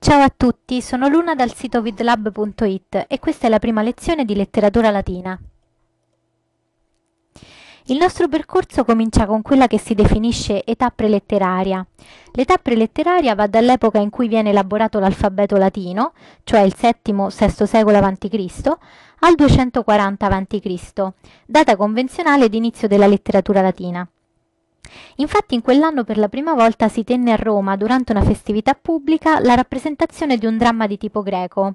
Ciao a tutti, sono Luna dal sito vidlab.it e questa è la prima lezione di letteratura latina. Il nostro percorso comincia con quella che si definisce età preletteraria. L'età preletteraria va dall'epoca in cui viene elaborato l'alfabeto latino, cioè il VII-VI secolo a.C., al 240 a.C., data convenzionale d'inizio della letteratura latina. Infatti in quell'anno per la prima volta si tenne a Roma, durante una festività pubblica, la rappresentazione di un dramma di tipo greco,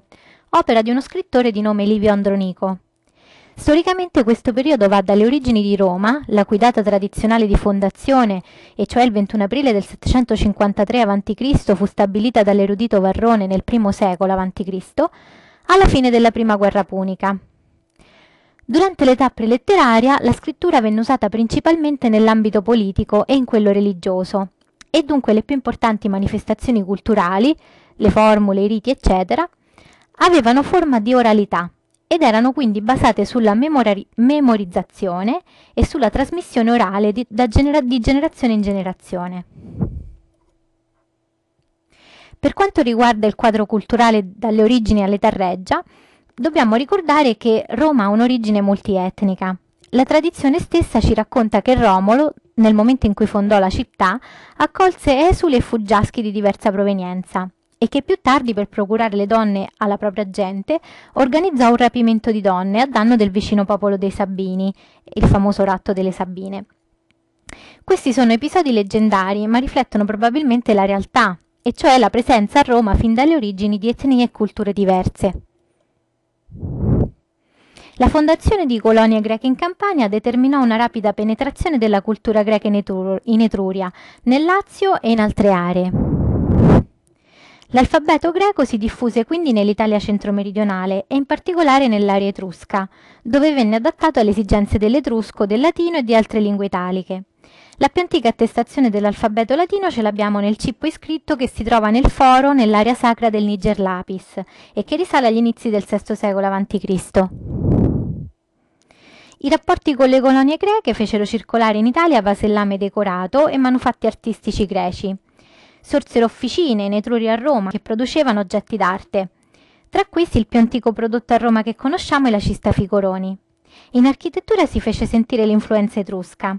opera di uno scrittore di nome Livio Andronico. Storicamente questo periodo va dalle origini di Roma, la cui data tradizionale di fondazione, e cioè il 21 aprile del 753 a.C., fu stabilita dall'erudito Varrone nel I secolo a.C., alla fine della Prima Guerra Punica. Durante l'età preletteraria la scrittura venne usata principalmente nell'ambito politico e in quello religioso e dunque le più importanti manifestazioni culturali, le formule, i riti, eccetera, avevano forma di oralità ed erano quindi basate sulla memori- memorizzazione e sulla trasmissione orale di, genera- di generazione in generazione. Per quanto riguarda il quadro culturale dalle origini all'età reggia, dobbiamo ricordare che Roma ha un'origine multietnica. La tradizione stessa ci racconta che Romolo, nel momento in cui fondò la città, accolse esuli e fuggiaschi di diversa provenienza e che più tardi, per procurare le donne alla propria gente, organizzò un rapimento di donne a danno del vicino popolo dei Sabini, il famoso ratto delle Sabine. Questi sono episodi leggendari, ma riflettono probabilmente la realtà, e cioè la presenza a Roma fin dalle origini di etnie e culture diverse. La fondazione di colonie greche in Campania determinò una rapida penetrazione della cultura greca in Etruria, nel Lazio e in altre aree. L'alfabeto greco si diffuse quindi nell'Italia centro-meridionale e in particolare nell'area etrusca, dove venne adattato alle esigenze dell'etrusco, del latino e di altre lingue italiche. La più antica attestazione dell'alfabeto latino ce l'abbiamo nel cippo iscritto che si trova nel foro nell'area sacra del Niger Lapis e che risale agli inizi del VI secolo a.C. I rapporti con le colonie greche fecero circolare in Italia vasellame decorato e manufatti artistici greci. Sorsero officine in Etruria a Roma che producevano oggetti d'arte. Tra questi il più antico prodotto a Roma che conosciamo è la cista Ficoroni. In architettura si fece sentire l'influenza etrusca.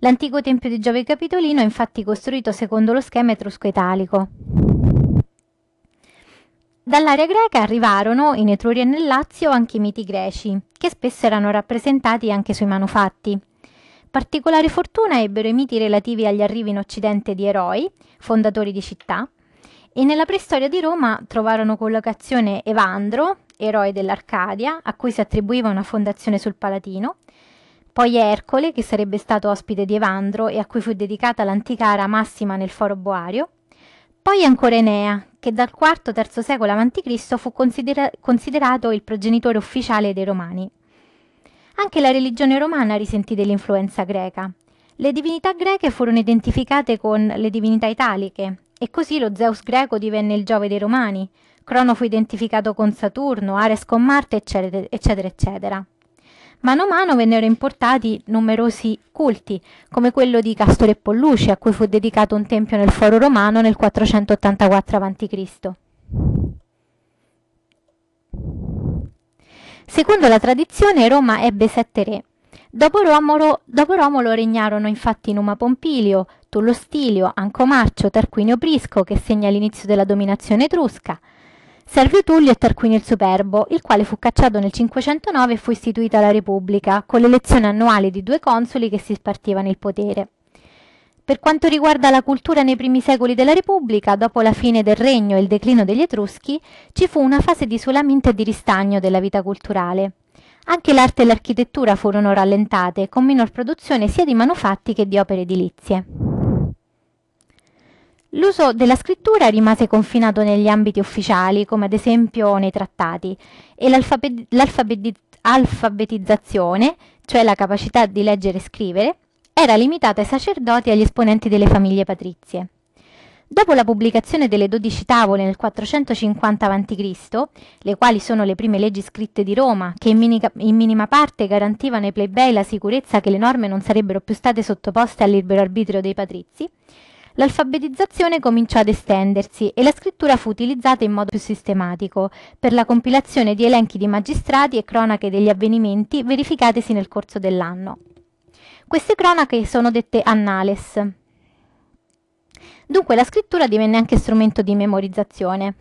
L'antico tempio di Giove Capitolino è infatti costruito secondo lo schema etrusco-italico. Dall'area greca arrivarono in Etruria e nel Lazio anche i miti greci, che spesso erano rappresentati anche sui manufatti. Particolare fortuna ebbero i miti relativi agli arrivi in Occidente di eroi, fondatori di città, e nella preistoria di Roma trovarono collocazione Evandro, eroe dell'Arcadia, a cui si attribuiva una fondazione sul Palatino, poi Ercole, che sarebbe stato ospite di Evandro e a cui fu dedicata l'antica ara massima nel foro boario, poi ancora Enea, che dal IV-III secolo a.C. fu considera- considerato il progenitore ufficiale dei Romani. Anche la religione romana risentì dell'influenza greca. Le divinità greche furono identificate con le divinità italiche, e così lo Zeus greco divenne il Giove dei Romani, Crono fu identificato con Saturno, Ares con Marte, eccetera, eccetera, eccetera. Mano a mano vennero importati numerosi culti, come quello di Castore e Polluce, a cui fu dedicato un tempio nel Foro Romano nel 484 a.C. Secondo la tradizione, Roma ebbe sette re. Dopo Romolo, dopo Romolo regnarono infatti Numa Pompilio, Tullo Lo Stilio, Ancomarcio, Tarquinio Prisco, che segna l'inizio della dominazione etrusca, Servio Tullio e Tarquinio il Superbo, il quale fu cacciato nel 509 e fu istituita la Repubblica, con l'elezione annuale di due consoli che si spartivano il potere. Per quanto riguarda la cultura nei primi secoli della Repubblica, dopo la fine del regno e il declino degli Etruschi, ci fu una fase di isolamento e di ristagno della vita culturale. Anche l'arte e l'architettura furono rallentate, con minor produzione sia di manufatti che di opere edilizie. L'uso della scrittura rimase confinato negli ambiti ufficiali, come ad esempio nei trattati, e l'alfabetizzazione, cioè la capacità di leggere e scrivere, era limitata ai sacerdoti e agli esponenti delle famiglie patrizie. Dopo la pubblicazione delle dodici tavole nel 450 a.C., le quali sono le prime leggi scritte di Roma, che in, minica, in minima parte garantivano ai plebei la sicurezza che le norme non sarebbero più state sottoposte al libero arbitrio dei patrizi, l'alfabetizzazione cominciò ad estendersi e la scrittura fu utilizzata in modo più sistematico per la compilazione di elenchi di magistrati e cronache degli avvenimenti verificatisi nel corso dell'anno. Queste cronache sono dette annales. Dunque la scrittura divenne anche strumento di memorizzazione.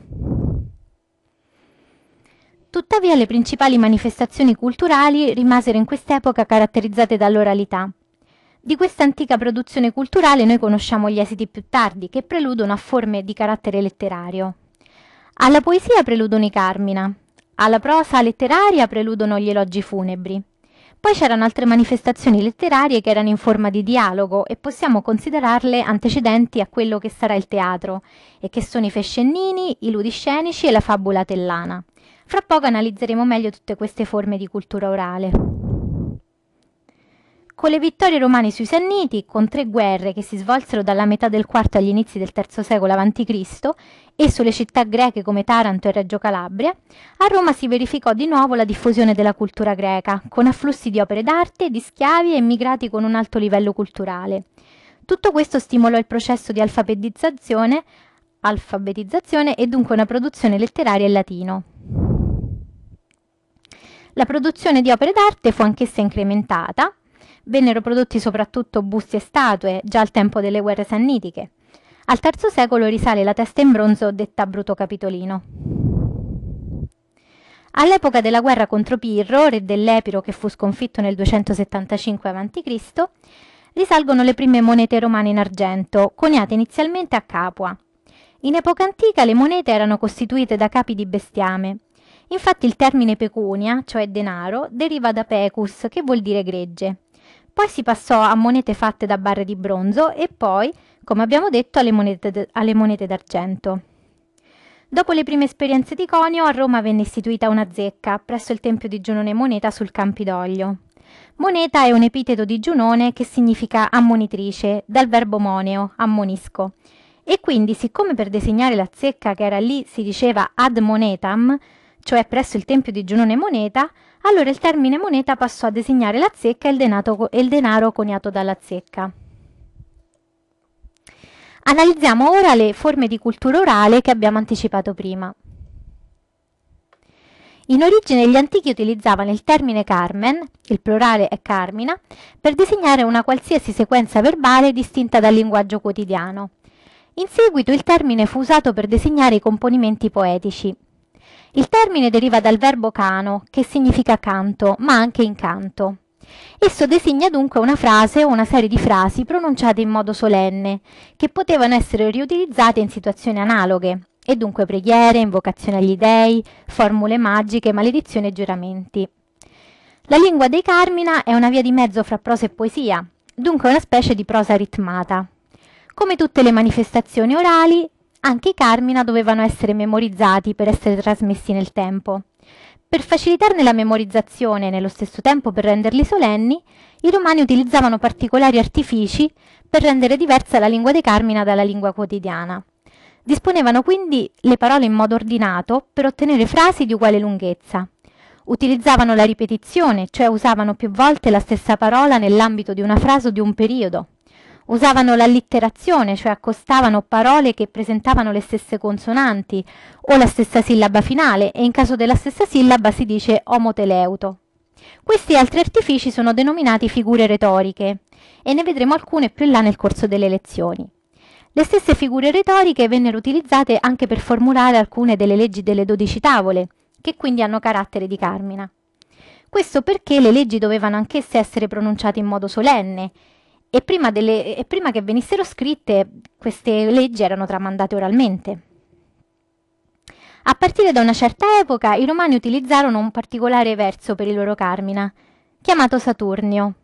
Tuttavia le principali manifestazioni culturali rimasero in quest'epoca caratterizzate dall'oralità di questa antica produzione culturale noi conosciamo gli esiti più tardi, che preludono a forme di carattere letterario. Alla poesia preludono i Carmina, alla prosa letteraria preludono gli elogi funebri. Poi c'erano altre manifestazioni letterarie che erano in forma di dialogo e possiamo considerarle antecedenti a quello che sarà il teatro e che sono i fescennini, i ludiscenici e la fabula tellana. Fra poco analizzeremo meglio tutte queste forme di cultura orale con le vittorie romane sui Sanniti, con tre guerre che si svolsero dalla metà del IV agli inizi del III secolo a.C. e sulle città greche come Taranto e Reggio Calabria, a Roma si verificò di nuovo la diffusione della cultura greca, con afflussi di opere d'arte, di schiavi e immigrati con un alto livello culturale. Tutto questo stimolò il processo di alfabetizzazione, alfabetizzazione e dunque una produzione letteraria in latino. La produzione di opere d'arte fu anch'essa incrementata, Vennero prodotti soprattutto busti e statue, già al tempo delle guerre sannitiche. Al III secolo risale la testa in bronzo detta Bruto Capitolino. All'epoca della guerra contro Pirro, re dell'Epiro che fu sconfitto nel 275 a.C., risalgono le prime monete romane in argento, coniate inizialmente a Capua. In epoca antica le monete erano costituite da capi di bestiame. Infatti il termine pecunia, cioè denaro, deriva da pecus, che vuol dire gregge. Poi si passò a monete fatte da barre di bronzo e poi, come abbiamo detto, alle monete, d- alle monete d'argento. Dopo le prime esperienze di conio, a Roma venne istituita una zecca presso il tempio di Giunone Moneta sul Campidoglio. Moneta è un epiteto di Giunone che significa ammonitrice, dal verbo moneo, ammonisco. E quindi, siccome per designare la zecca che era lì si diceva ad monetam, cioè presso il tempio di Giunone Moneta, allora il termine moneta passò a designare la zecca e il, denato, il denaro coniato dalla zecca. Analizziamo ora le forme di cultura orale che abbiamo anticipato prima. In origine gli antichi utilizzavano il termine carmen, il plurale è carmina, per designare una qualsiasi sequenza verbale distinta dal linguaggio quotidiano. In seguito il termine fu usato per designare i componimenti poetici, il termine deriva dal verbo cano, che significa canto, ma anche incanto. Esso designa dunque una frase o una serie di frasi pronunciate in modo solenne, che potevano essere riutilizzate in situazioni analoghe, e dunque preghiere, invocazioni agli dèi, formule magiche, maledizioni e giuramenti. La lingua dei Carmina è una via di mezzo fra prosa e poesia, dunque una specie di prosa ritmata. Come tutte le manifestazioni orali, anche i Carmina dovevano essere memorizzati per essere trasmessi nel tempo. Per facilitarne la memorizzazione e nello stesso tempo per renderli solenni, i romani utilizzavano particolari artifici per rendere diversa la lingua dei Carmina dalla lingua quotidiana. Disponevano quindi le parole in modo ordinato per ottenere frasi di uguale lunghezza. Utilizzavano la ripetizione, cioè usavano più volte la stessa parola nell'ambito di una frase o di un periodo usavano l'allitterazione, cioè accostavano parole che presentavano le stesse consonanti o la stessa sillaba finale e in caso della stessa sillaba si dice omoteleuto. Questi altri artifici sono denominati figure retoriche e ne vedremo alcune più in là nel corso delle lezioni. Le stesse figure retoriche vennero utilizzate anche per formulare alcune delle leggi delle dodici tavole, che quindi hanno carattere di Carmina. Questo perché le leggi dovevano anch'esse essere pronunciate in modo solenne e prima, delle, e prima che venissero scritte queste leggi erano tramandate oralmente. A partire da una certa epoca i romani utilizzarono un particolare verso per il loro Carmina, chiamato Saturnio,